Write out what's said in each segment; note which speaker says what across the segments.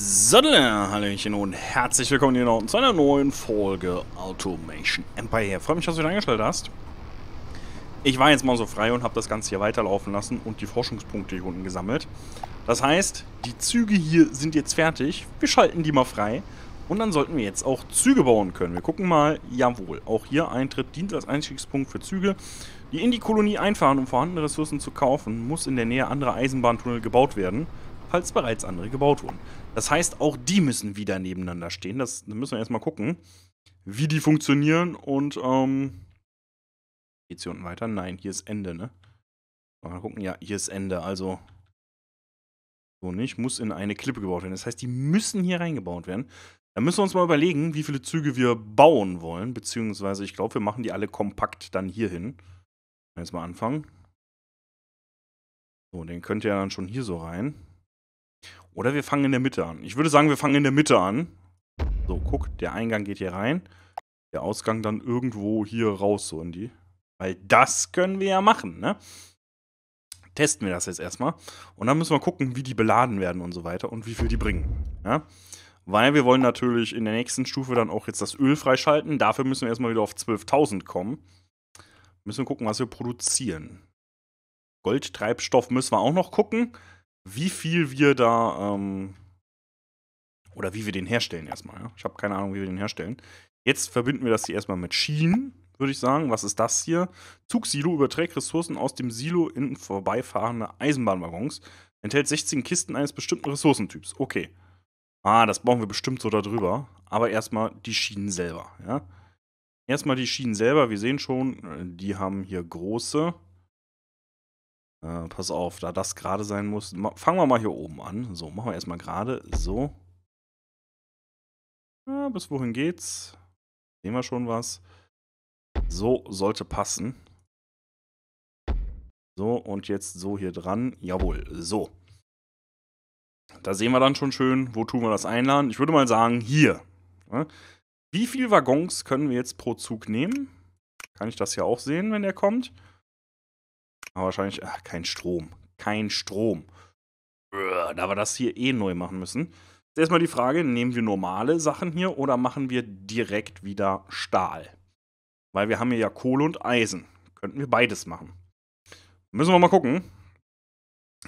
Speaker 1: So, Hallöchen und herzlich willkommen hier unten zu einer neuen Folge Automation Empire. Freue mich, dass du wieder eingestellt hast. Ich war jetzt mal so frei und habe das Ganze hier weiterlaufen lassen und die Forschungspunkte hier unten gesammelt. Das heißt, die Züge hier sind jetzt fertig. Wir schalten die mal frei und dann sollten wir jetzt auch Züge bauen können. Wir gucken mal, jawohl, auch hier Eintritt dient als Einstiegspunkt für Züge. Die in die Kolonie einfahren, um vorhandene Ressourcen zu kaufen, muss in der Nähe anderer Eisenbahntunnel gebaut werden, falls bereits andere gebaut wurden. Das heißt, auch die müssen wieder nebeneinander stehen. Das müssen wir erstmal gucken, wie die funktionieren und ähm, geht's hier unten weiter? Nein, hier ist Ende, ne? Mal gucken, ja, hier ist Ende, also so nicht, muss in eine Klippe gebaut werden. Das heißt, die müssen hier reingebaut werden. Da müssen wir uns mal überlegen, wie viele Züge wir bauen wollen, beziehungsweise ich glaube, wir machen die alle kompakt dann hier hin. Jetzt mal anfangen. So, den könnt ihr dann schon hier so rein. Oder wir fangen in der Mitte an. Ich würde sagen, wir fangen in der Mitte an. So, guck, der Eingang geht hier rein. Der Ausgang dann irgendwo hier raus, so in die. Weil das können wir ja machen, ne? Testen wir das jetzt erstmal. Und dann müssen wir gucken, wie die beladen werden und so weiter und wie viel die bringen. Ja? Weil wir wollen natürlich in der nächsten Stufe dann auch jetzt das Öl freischalten. Dafür müssen wir erstmal wieder auf 12.000 kommen. Müssen wir gucken, was wir produzieren. Goldtreibstoff müssen wir auch noch gucken wie viel wir da ähm, oder wie wir den herstellen erstmal. Ja? Ich habe keine Ahnung, wie wir den herstellen. Jetzt verbinden wir das hier erstmal mit Schienen, würde ich sagen. Was ist das hier? Zugsilo überträgt Ressourcen aus dem Silo in vorbeifahrende Eisenbahnwaggons. Enthält 16 Kisten eines bestimmten Ressourcentyps. Okay. Ah, das brauchen wir bestimmt so darüber. Aber erstmal die Schienen selber. Ja? Erstmal die Schienen selber. Wir sehen schon, äh, die haben hier große. Äh, pass auf, da das gerade sein muss. Fangen wir mal hier oben an. So, machen wir erstmal gerade. So. Ja, bis wohin geht's? Sehen wir schon was. So sollte passen. So, und jetzt so hier dran. Jawohl, so. Da sehen wir dann schon schön, wo tun wir das einladen. Ich würde mal sagen, hier. Wie viele Waggons können wir jetzt pro Zug nehmen? Kann ich das hier auch sehen, wenn der kommt? Aber wahrscheinlich, ach, kein Strom. Kein Strom. Da wir das hier eh neu machen müssen. Jetzt erstmal die Frage, nehmen wir normale Sachen hier oder machen wir direkt wieder Stahl? Weil wir haben hier ja Kohle und Eisen. Könnten wir beides machen. Müssen wir mal gucken,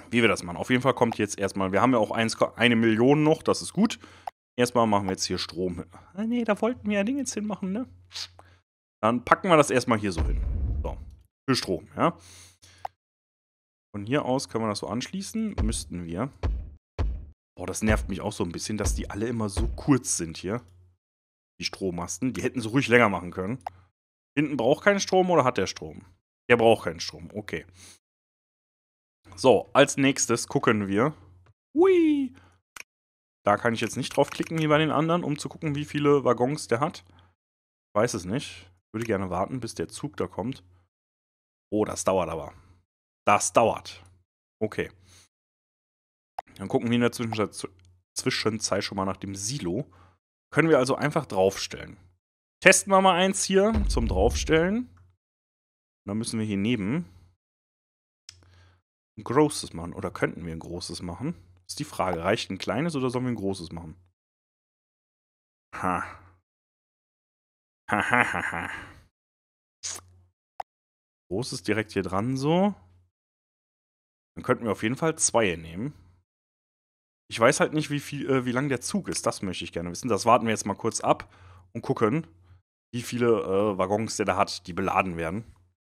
Speaker 1: wie wir das machen. Auf jeden Fall kommt jetzt erstmal, wir haben ja auch 1, eine Million noch, das ist gut. Erstmal machen wir jetzt hier Strom. Ah, nee, da wollten wir ja Dinge hinmachen, ne? Dann packen wir das erstmal hier so hin. So, für Strom, ja. Von hier aus können wir das so anschließen. Müssten wir. Boah, das nervt mich auch so ein bisschen, dass die alle immer so kurz sind hier. Die Strommasten. Die hätten sie ruhig länger machen können. Hinten braucht keinen Strom oder hat der Strom? Der braucht keinen Strom. Okay. So, als nächstes gucken wir. Hui! Da kann ich jetzt nicht draufklicken wie bei den anderen, um zu gucken, wie viele Waggons der hat. Ich weiß es nicht. Ich Würde gerne warten, bis der Zug da kommt. Oh, das dauert aber. Das dauert. Okay. Dann gucken wir in der Zwischenzeit, Zwischenzeit schon mal nach dem Silo. Können wir also einfach draufstellen. Testen wir mal eins hier zum Draufstellen. Und dann müssen wir hier neben ein großes machen. Oder könnten wir ein großes machen? Ist die Frage. Reicht ein kleines oder sollen wir ein großes machen? Ha.
Speaker 2: Ha ha ha ha.
Speaker 1: Großes direkt hier dran so. Dann könnten wir auf jeden Fall zwei nehmen. Ich weiß halt nicht, wie, viel, äh, wie lang der Zug ist. Das möchte ich gerne wissen. Das warten wir jetzt mal kurz ab und gucken, wie viele äh, Waggons der da hat, die beladen werden.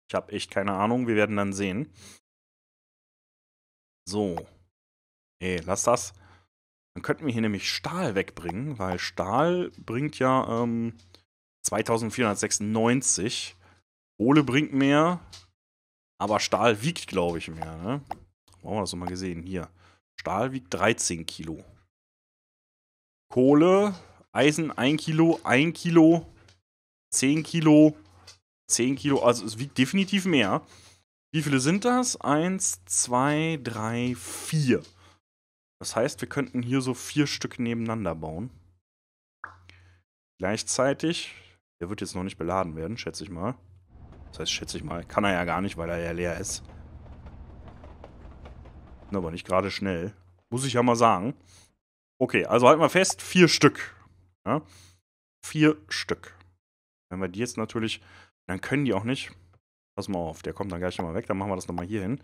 Speaker 1: Ich habe echt keine Ahnung. Wir werden dann sehen. So. Nee, hey, lass das. Dann könnten wir hier nämlich Stahl wegbringen, weil Stahl bringt ja ähm, 2496. Kohle bringt mehr, aber Stahl wiegt, glaube ich, mehr. Ne? Brauchen wir das nochmal gesehen? Hier. Stahl wiegt 13 Kilo. Kohle, Eisen 1 Kilo, 1 Kilo, 10 Kilo, 10 Kilo. Also es wiegt definitiv mehr. Wie viele sind das? 1, 2, 3, 4. Das heißt, wir könnten hier so vier Stück nebeneinander bauen. Gleichzeitig, der wird jetzt noch nicht beladen werden, schätze ich mal. Das heißt, schätze ich mal, kann er ja gar nicht, weil er ja leer ist hatten ne, aber nicht gerade schnell. Muss ich ja mal sagen. Okay, also halten wir fest, vier Stück. Ja? Vier Stück. Wenn wir die jetzt natürlich, dann können die auch nicht. Pass mal auf, der kommt dann gleich nochmal weg, dann machen wir das nochmal hier hin.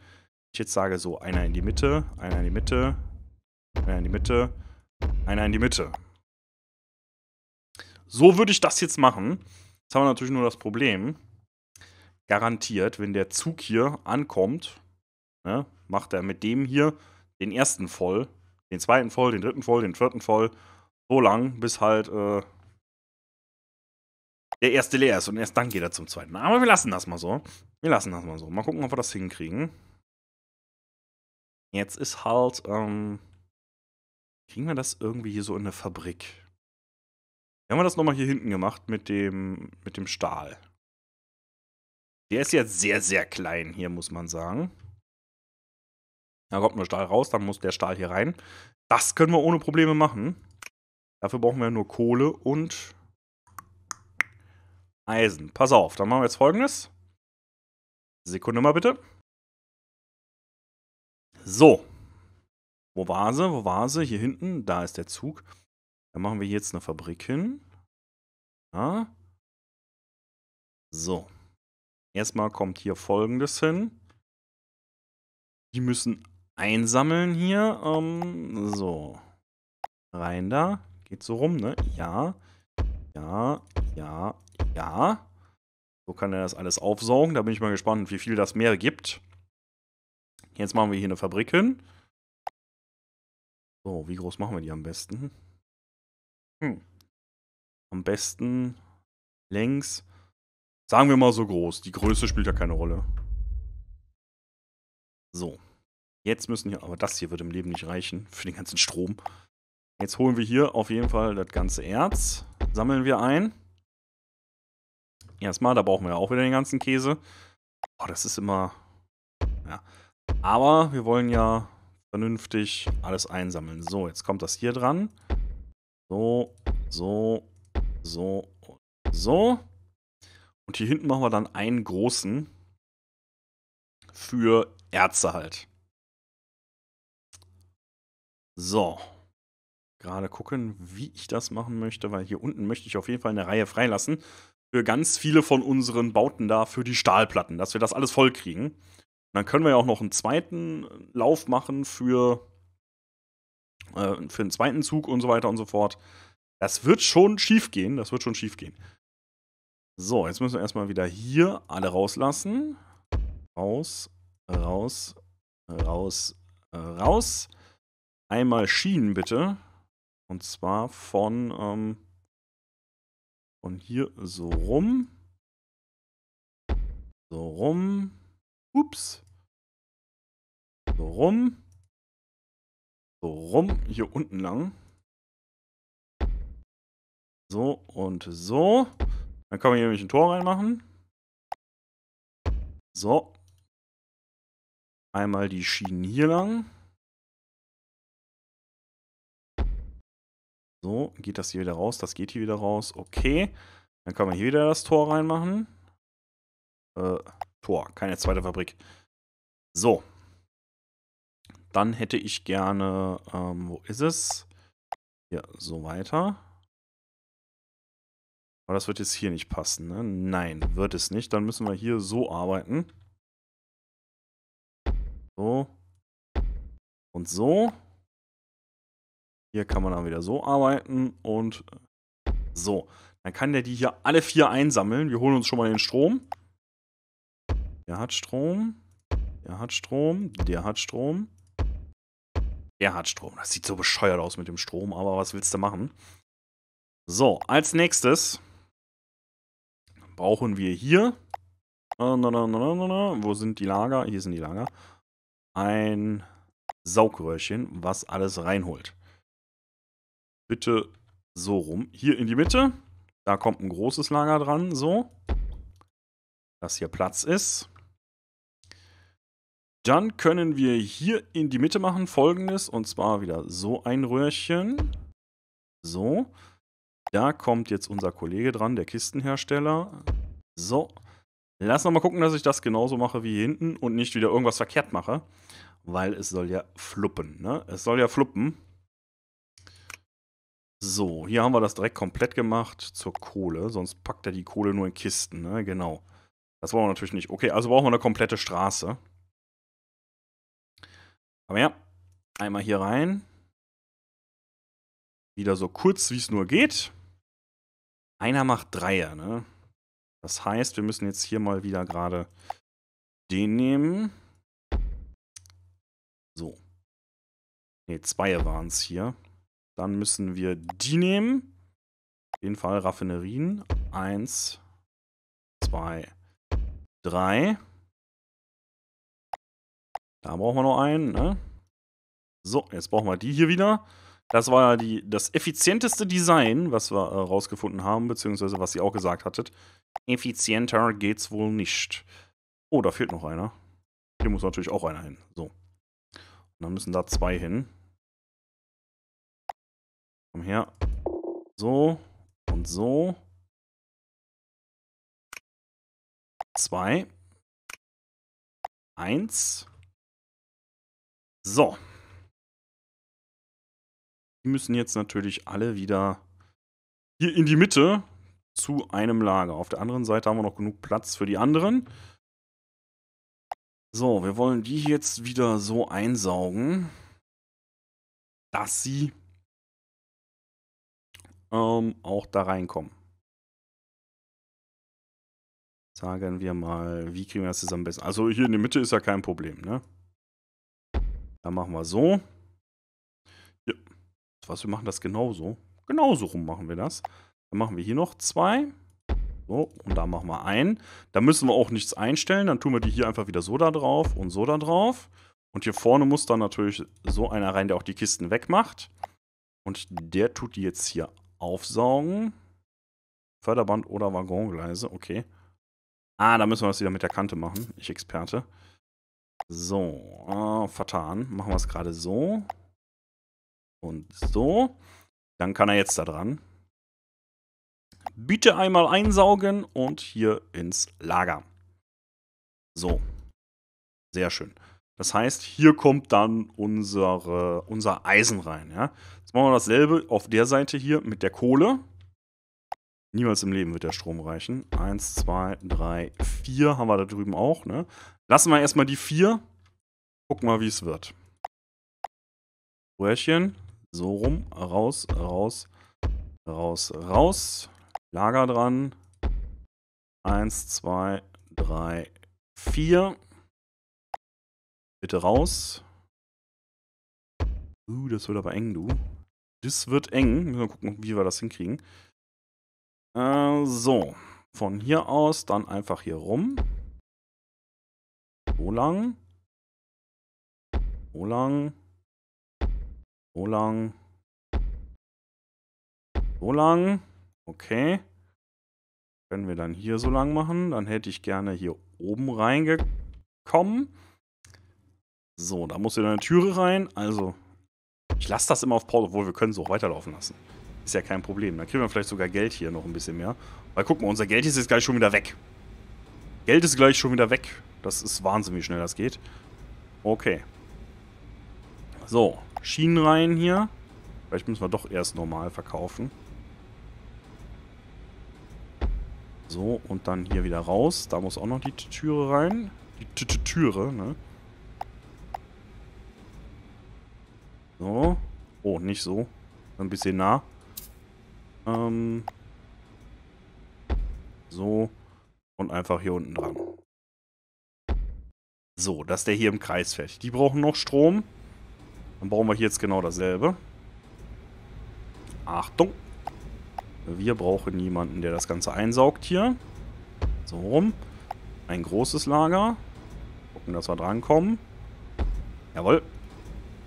Speaker 1: Ich jetzt sage so, einer in die Mitte, einer in die Mitte, einer in die Mitte, einer in die Mitte. So würde ich das jetzt machen. Jetzt haben wir natürlich nur das Problem. Garantiert, wenn der Zug hier ankommt, Ne? Macht er mit dem hier den ersten voll, den zweiten voll, den dritten voll, den vierten voll, so lang, bis halt äh, der erste leer ist und erst dann geht er zum zweiten. Aber wir lassen das mal so. Wir lassen das mal so. Mal gucken, ob wir das hinkriegen. Jetzt ist halt, ähm, kriegen wir das irgendwie hier so in der Fabrik? Wie haben wir das nochmal hier hinten gemacht mit dem, mit dem Stahl? Der ist jetzt sehr, sehr klein hier, muss man sagen. Da kommt nur Stahl raus, dann muss der Stahl hier rein. Das können wir ohne Probleme machen. Dafür brauchen wir nur Kohle und Eisen. Pass auf, dann machen wir jetzt folgendes. Sekunde mal bitte. So. Wo war sie? Wo war sie? Hier hinten. Da ist der Zug. Dann machen wir jetzt eine Fabrik hin. Ja. So. Erstmal kommt hier folgendes hin. Die müssen einsammeln hier. Ähm, so. Rein da. Geht so rum, ne? Ja. Ja. Ja. Ja. So kann er das alles aufsaugen. Da bin ich mal gespannt, wie viel das mehr gibt. Jetzt machen wir hier eine Fabrik hin. So, wie groß machen wir die am besten?
Speaker 2: Hm. Am besten längs.
Speaker 1: Sagen wir mal so groß. Die Größe spielt ja keine Rolle. So. Jetzt müssen wir, aber das hier wird im Leben nicht reichen für den ganzen Strom. Jetzt holen wir hier auf jeden Fall das ganze Erz, sammeln wir ein. Erstmal, da brauchen wir auch wieder den ganzen Käse. Oh, das ist immer... Ja. Aber wir wollen ja vernünftig alles einsammeln. So, jetzt kommt das hier dran. So, so, so und so. Und hier hinten machen wir dann einen großen für Erze halt. So. Gerade gucken, wie ich das machen möchte, weil hier unten möchte ich auf jeden Fall eine Reihe freilassen. Für ganz viele von unseren Bauten da, für die Stahlplatten, dass wir das alles voll kriegen. dann können wir ja auch noch einen zweiten Lauf machen für, äh, für einen zweiten Zug und so weiter und so fort. Das wird schon schief gehen. Das wird schon schief gehen. So, jetzt müssen wir erstmal wieder hier alle rauslassen. Raus, raus, raus, raus einmal Schienen bitte. Und zwar von, ähm, von hier so rum.
Speaker 2: So rum. Ups. So rum. So rum. Hier unten lang. So und so. Dann kann man hier nämlich ein Tor reinmachen. So. Einmal
Speaker 1: die Schienen hier lang. So, geht das hier wieder raus, das geht hier wieder raus. Okay, dann kann man hier wieder das Tor reinmachen. Äh, Tor, keine zweite Fabrik. So. Dann hätte ich gerne, ähm, wo ist es? Hier, so weiter. Aber das wird jetzt hier nicht passen, ne? Nein, wird es nicht. Dann müssen wir hier so arbeiten. So. Und so. Hier kann man dann wieder so arbeiten und so. Dann kann der die hier alle vier einsammeln. Wir holen uns schon mal den Strom. Der hat Strom. Der hat Strom. Der hat Strom. Der hat Strom. Das sieht so bescheuert aus mit dem Strom, aber was willst du machen? So, als nächstes brauchen wir hier. Na, na, na, na, na, wo sind die Lager? Hier sind die Lager. Ein Saugröhrchen, was alles reinholt bitte so rum. Hier in die Mitte. Da kommt ein großes Lager dran, so. Dass hier Platz ist. Dann können wir hier in die Mitte machen folgendes. Und zwar wieder so ein Röhrchen. So. Da kommt jetzt unser Kollege dran, der Kistenhersteller. So. Lass nochmal gucken, dass ich das genauso mache wie hier hinten und nicht wieder irgendwas verkehrt mache. Weil es soll ja fluppen, ne? Es soll ja fluppen. So, hier haben wir das direkt komplett gemacht zur Kohle. Sonst packt er die Kohle nur in Kisten, ne? Genau. Das wollen wir natürlich nicht. Okay, also brauchen wir eine komplette Straße.
Speaker 2: Aber ja, einmal hier rein.
Speaker 1: Wieder so kurz, wie es nur geht. Einer macht Dreier, ne? Das heißt, wir müssen jetzt hier mal wieder gerade den nehmen. So. Ne, Zweier waren es hier. Dann müssen wir die nehmen. Auf jeden Fall Raffinerien. Eins, zwei, drei. Da brauchen wir noch einen, ne? So, jetzt brauchen wir die hier wieder. Das war ja das effizienteste Design, was wir äh, rausgefunden haben, beziehungsweise was ihr auch gesagt hattet. Effizienter geht's wohl nicht. Oh, da fehlt noch einer. Hier muss natürlich auch einer hin. So. Und dann müssen da zwei hin.
Speaker 2: Komm her. So und so. Zwei. Eins.
Speaker 1: So. Die müssen jetzt natürlich alle wieder hier in die Mitte zu einem Lager. Auf der anderen Seite haben wir noch genug Platz für die anderen. So, wir wollen die jetzt
Speaker 2: wieder so einsaugen, dass sie
Speaker 1: ähm, auch da reinkommen. Sagen wir mal, wie kriegen wir das zusammen besser? Also hier in der Mitte ist ja kein Problem, ne? Da machen wir so. Ja. Was, wir machen das genauso. Genauso rum machen wir das. Dann machen wir hier noch zwei. So, und da machen wir einen. Da müssen wir auch nichts einstellen. Dann tun wir die hier einfach wieder so da drauf und so da drauf. Und hier vorne muss dann natürlich so einer rein, der auch die Kisten wegmacht. Und der tut die jetzt hier Aufsaugen. Förderband oder Waggongleise, okay. Ah, da müssen wir das wieder mit der Kante machen. Ich Experte. So, ah, vertan. Machen wir es gerade so. Und so. Dann kann er jetzt da dran. Bitte einmal einsaugen und hier ins Lager. So. Sehr schön. Das heißt, hier kommt dann unsere, unser Eisen rein. Ja? Jetzt machen wir dasselbe auf der Seite hier mit der Kohle. Niemals im Leben wird der Strom reichen. Eins, zwei, drei, vier haben wir da drüben auch. Ne? Lassen wir erstmal die vier. Gucken mal, wie es wird. Röhrchen. So rum. Raus, raus, raus, raus. Lager dran. Eins, zwei, drei, vier. Bitte raus. Uh, das wird aber eng, du. Das wird eng. Müssen wir gucken, wie wir das hinkriegen. Äh, so. Von hier aus dann einfach hier rum. So lang.
Speaker 2: So lang. So lang.
Speaker 1: So lang. Okay. Können wir dann hier so lang machen. Dann hätte ich gerne hier oben reingekommen. So, da muss wieder eine Türe rein. Also, ich lasse das immer auf Pause, obwohl wir können es auch weiterlaufen lassen. Ist ja kein Problem. Dann kriegen wir vielleicht sogar Geld hier noch ein bisschen mehr. Weil guck mal, unser Geld ist jetzt gleich schon wieder weg. Geld ist gleich schon wieder weg. Das ist Wahnsinn, wie schnell das geht. Okay. So, Schienen rein hier. Vielleicht müssen wir doch erst normal verkaufen. So, und dann hier wieder raus. Da muss auch noch die Türe rein. Die Türe, ne? So. Oh, nicht so. Ein bisschen nah. Ähm. So. Und einfach hier unten dran. So, dass der hier im Kreis fährt. Die brauchen noch Strom. Dann brauchen wir hier jetzt genau dasselbe. Achtung. Wir brauchen jemanden, der das Ganze einsaugt hier. So rum. Ein großes Lager. Gucken, dass wir drankommen. Jawohl.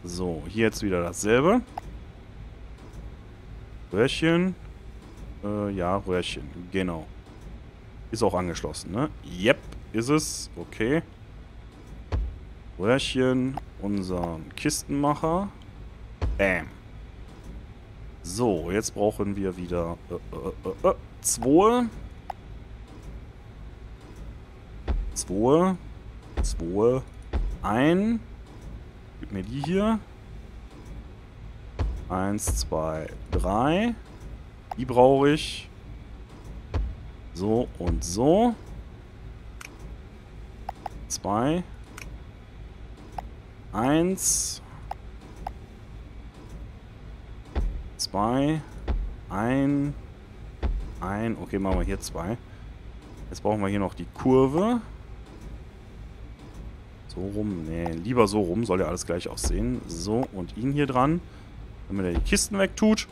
Speaker 1: So, hier jetzt wieder dasselbe. Röhrchen. Äh, ja, Röhrchen. Genau. Ist auch angeschlossen, ne? Yep, ist es. Okay. Röhrchen, unseren Kistenmacher. Bam. So, jetzt brauchen wir wieder äh, äh, äh, äh, äh zwei. Zwei. Zwei. Ein mir die hier. Eins, zwei, drei. Die brauche ich. So und so. Zwei. Eins. Zwei. Ein. Ein. Okay, machen wir hier zwei. Jetzt brauchen wir hier noch die Kurve. So rum. Nee, lieber so rum. Soll ja alles gleich aussehen. So, und ihn hier dran. Damit er die Kisten wegtut.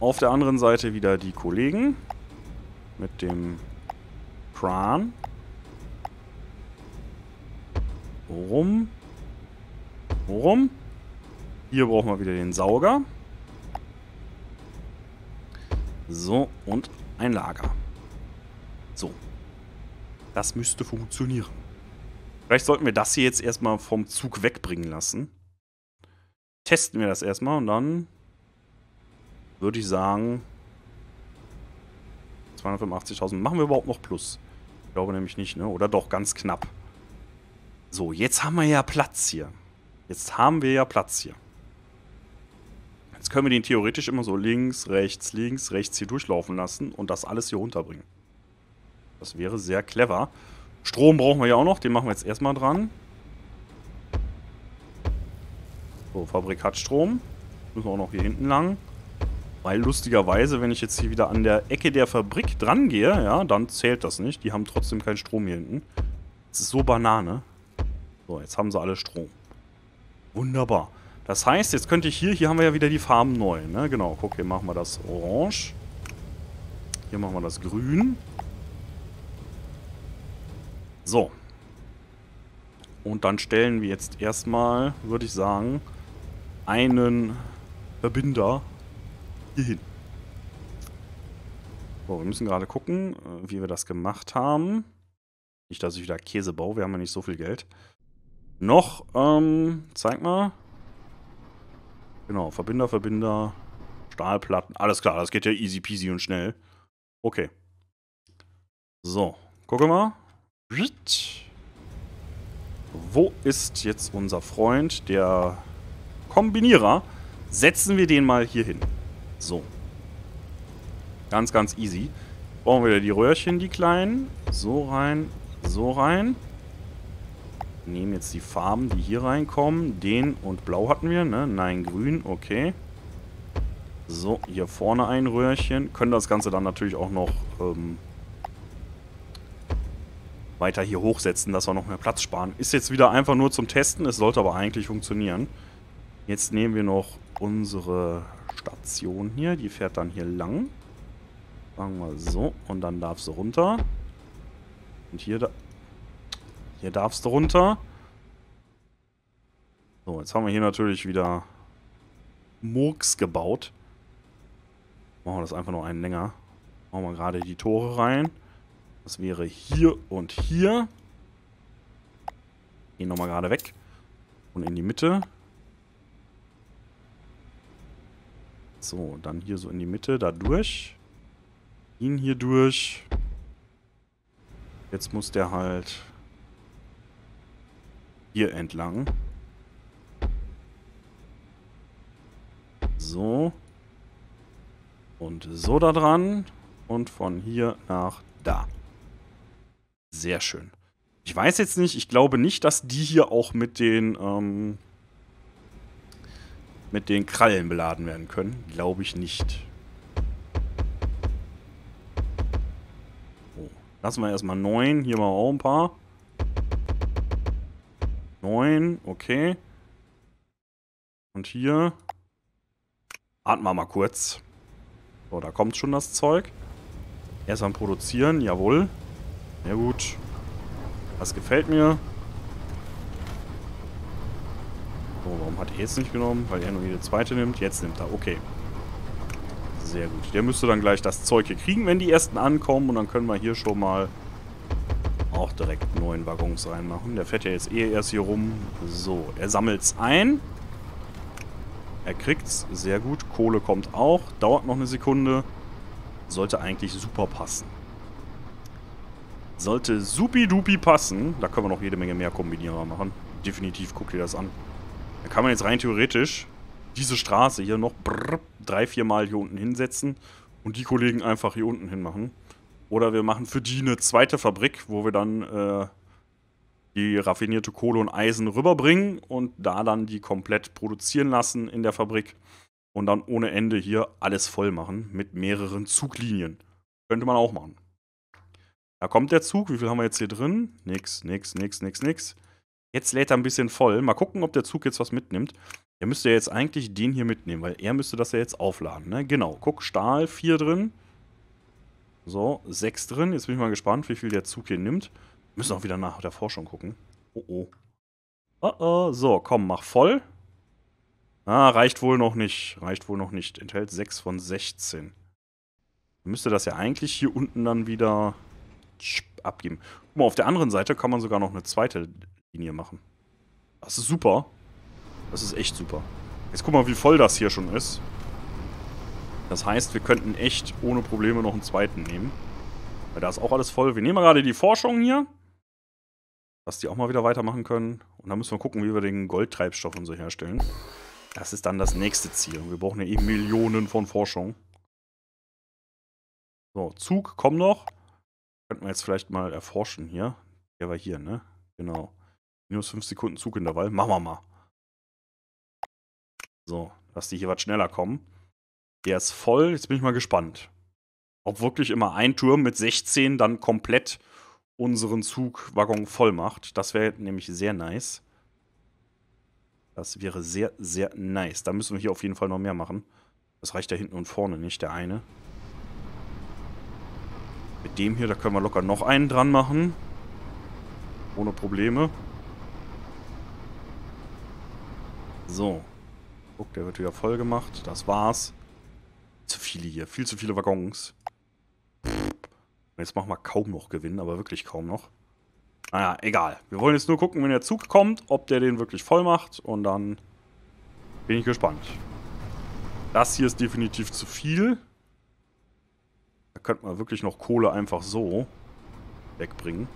Speaker 1: Auf der anderen Seite wieder die Kollegen. Mit dem Kran. So rum. rum. Hier brauchen wir wieder den Sauger. So, und ein Lager. So. Das müsste funktionieren. Vielleicht sollten wir das hier jetzt erstmal vom Zug wegbringen lassen. Testen wir das erstmal und dann würde ich sagen 285.000. Machen wir überhaupt noch Plus? Ich glaube nämlich nicht, ne? Oder doch, ganz knapp. So, jetzt haben wir ja Platz hier. Jetzt haben wir ja Platz hier. Jetzt können wir den theoretisch immer so links, rechts, links, rechts hier durchlaufen lassen und das alles hier runterbringen. Das wäre sehr clever. Strom brauchen wir ja auch noch, den machen wir jetzt erstmal dran. So, Fabrik hat Strom. Müssen wir auch noch hier hinten lang. Weil lustigerweise, wenn ich jetzt hier wieder an der Ecke der Fabrik dran gehe, ja, dann zählt das nicht. Die haben trotzdem keinen Strom hier hinten. Das ist so Banane. So, jetzt haben sie alle Strom. Wunderbar. Das heißt, jetzt könnte ich hier, hier haben wir ja wieder die Farben neu, ne? Genau, guck, hier machen wir das orange. Hier machen wir das grün. So. Und dann stellen wir jetzt erstmal, würde ich sagen, einen Verbinder hier hin. So, wir müssen gerade gucken, äh, wie wir das gemacht haben. Nicht, dass ich wieder Käse baue, wir haben ja nicht so viel Geld. Noch, ähm, zeig mal. Genau, Verbinder, Verbinder, Stahlplatten. Alles klar, das geht ja easy peasy und schnell. Okay. So, gucke mal. Wo ist jetzt unser Freund, der Kombinierer? Setzen wir den mal hier hin. So. Ganz, ganz easy. Brauchen wir die Röhrchen, die kleinen. So rein, so rein. Nehmen jetzt die Farben, die hier reinkommen. Den und blau hatten wir, ne? Nein, grün, okay. So, hier vorne ein Röhrchen. Können das Ganze dann natürlich auch noch ähm, weiter hier hochsetzen, dass wir noch mehr Platz sparen. Ist jetzt wieder einfach nur zum Testen, es sollte aber eigentlich funktionieren. Jetzt nehmen wir noch unsere Station hier, die fährt dann hier lang. Sagen wir so, und dann darfst du runter. Und hier, da hier darfst du runter. So, jetzt haben wir hier natürlich wieder Murks gebaut. Machen wir das einfach noch einen länger. Machen wir gerade die Tore rein. Das wäre hier und hier. Gehen nochmal gerade weg. Und in die Mitte. So, dann hier so in die Mitte, da durch. Ihn hier durch. Jetzt muss der halt hier entlang. So. Und so da dran. Und von hier nach da. Sehr schön. Ich weiß jetzt nicht, ich glaube nicht, dass die hier auch mit den, ähm, mit den Krallen beladen werden können. Glaube ich nicht. So, lassen wir erstmal neun. Hier mal auch ein paar. Neun, okay. Und hier atmen wir mal kurz. So, da kommt schon das Zeug. Erstmal produzieren, jawohl. Ja gut. Das gefällt mir. Oh, warum hat er jetzt nicht genommen? Weil er nur jede zweite nimmt. Jetzt nimmt er. Okay. Sehr gut. Der müsste dann gleich das Zeug hier kriegen, wenn die ersten ankommen. Und dann können wir hier schon mal auch direkt neuen Waggons reinmachen. Der fährt ja jetzt eh erst hier rum. So, er sammelt es ein. Er kriegt es. Sehr gut. Kohle kommt auch. Dauert noch eine Sekunde. Sollte eigentlich super passen. Sollte supi-dupi passen. Da können wir noch jede Menge mehr Kombinierer machen. Definitiv, guck dir das an. Da kann man jetzt rein theoretisch diese Straße hier noch brr, drei, vier Mal hier unten hinsetzen und die Kollegen einfach hier unten hinmachen. Oder wir machen für die eine zweite Fabrik, wo wir dann äh, die raffinierte Kohle und Eisen rüberbringen und da dann die komplett produzieren lassen in der Fabrik und dann ohne Ende hier alles voll machen mit mehreren Zuglinien. Könnte man auch machen. Da kommt der Zug. Wie viel haben wir jetzt hier drin? Nix, nix, nix, nix, nix. Jetzt lädt er ein bisschen voll. Mal gucken, ob der Zug jetzt was mitnimmt. Er müsste ja jetzt eigentlich den hier mitnehmen, weil er müsste das ja jetzt aufladen. Ne? Genau, guck, Stahl, 4 drin. So, 6 drin. Jetzt bin ich mal gespannt, wie viel der Zug hier nimmt. Wir müssen auch wieder nach der Forschung gucken. Oh, oh. Oh, oh. So, komm, mach voll. Ah, reicht wohl noch nicht. Reicht wohl noch nicht. Enthält 6 von 16. Müsste das ja eigentlich hier unten dann wieder abgeben. Guck mal, auf der anderen Seite kann man sogar noch eine zweite Linie machen. Das ist super. Das ist echt super. Jetzt guck mal, wie voll das hier schon ist. Das heißt, wir könnten echt ohne Probleme noch einen zweiten nehmen. Weil da ist auch alles voll. Wir nehmen gerade die Forschung hier. Dass die auch mal wieder weitermachen können. Und dann müssen wir gucken, wie wir den Goldtreibstoff und so herstellen. Das ist dann das nächste Ziel. Und wir brauchen ja eben Millionen von Forschung. So, Zug, komm noch. Könnten wir jetzt vielleicht mal erforschen hier. Der war hier, ne? Genau. Minus 5 Sekunden Zugintervall. Machen wir mal. So, dass die hier was schneller kommen. Der ist voll. Jetzt bin ich mal gespannt. Ob wirklich immer ein Turm mit 16 dann komplett unseren Zugwaggon voll macht. Das wäre nämlich sehr nice. Das wäre sehr, sehr nice. Da müssen wir hier auf jeden Fall noch mehr machen. Das reicht da hinten und vorne nicht, der eine. Mit dem hier, da können wir locker noch einen dran machen. Ohne Probleme. So. Guck, der wird wieder voll gemacht. Das war's. Zu viele hier. Viel zu viele Waggons. Jetzt machen wir kaum noch Gewinn, aber wirklich kaum noch. Naja, egal. Wir wollen jetzt nur gucken, wenn der Zug kommt, ob der den wirklich voll macht. Und dann bin ich gespannt. Das hier ist definitiv zu viel. Da könnte man wirklich noch Kohle einfach so wegbringen.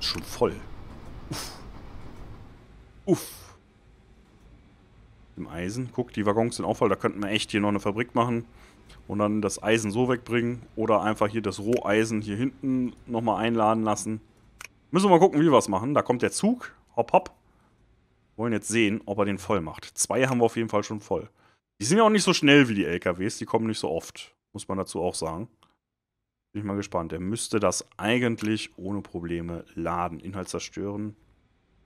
Speaker 1: Ist schon voll. Uff. Uff. Im Eisen. Guck, die Waggons sind auch voll. Da könnten wir echt hier noch eine Fabrik machen. Und dann das Eisen so wegbringen. Oder einfach hier das Roheisen hier hinten nochmal einladen lassen. Müssen wir mal gucken, wie wir es machen. Da kommt der Zug. Hopp, hopp. Wollen jetzt sehen, ob er den voll macht. Zwei haben wir auf jeden Fall schon voll. Die sind ja auch nicht so schnell wie die LKWs, die kommen nicht so oft, muss man dazu auch sagen. Bin ich mal gespannt. Er müsste das eigentlich ohne Probleme laden. Inhalt zerstören.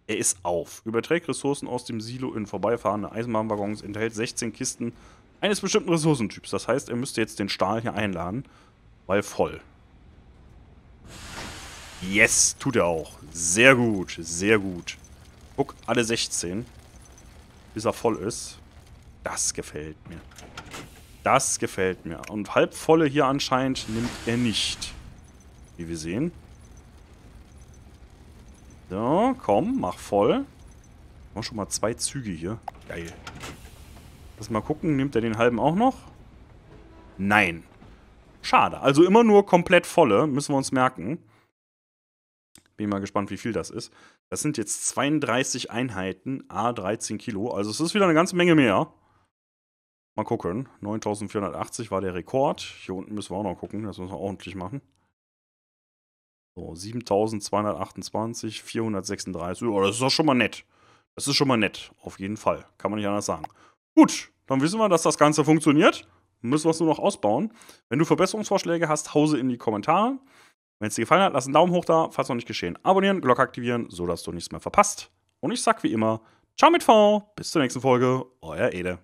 Speaker 1: Er ist auf. Überträgt Ressourcen aus dem Silo in vorbeifahrende Eisenbahnwaggons, enthält 16 Kisten eines bestimmten Ressourcentyps. Das heißt, er müsste jetzt den Stahl hier einladen, weil voll. Yes, tut er auch. Sehr gut, sehr gut. Guck, alle 16. Bis er voll ist. Das gefällt mir. Das gefällt mir. Und halbvolle hier anscheinend nimmt er nicht. Wie wir sehen. So, komm, mach voll. Haben schon mal zwei Züge hier. Geil. Lass mal gucken, nimmt er den halben auch noch? Nein. Schade. Also immer nur komplett volle, müssen wir uns merken. Bin mal gespannt, wie viel das ist. Das sind jetzt 32 Einheiten, A13 Kilo. Also es ist wieder eine ganze Menge mehr. Mal gucken. 9480 war der Rekord. Hier unten müssen wir auch noch gucken. Das müssen wir ordentlich machen. So, 7228, 436. Oh, das ist doch schon mal nett. Das ist schon mal nett. Auf jeden Fall. Kann man nicht anders sagen. Gut, dann wissen wir, dass das Ganze funktioniert. Müssen wir es nur noch ausbauen. Wenn du Verbesserungsvorschläge hast, hause in die Kommentare. Wenn es dir gefallen hat, lass einen Daumen hoch da, falls noch nicht geschehen. Abonnieren, Glocke aktivieren, sodass du nichts mehr verpasst. Und ich sag wie immer, ciao mit V, bis zur nächsten Folge, euer Ede.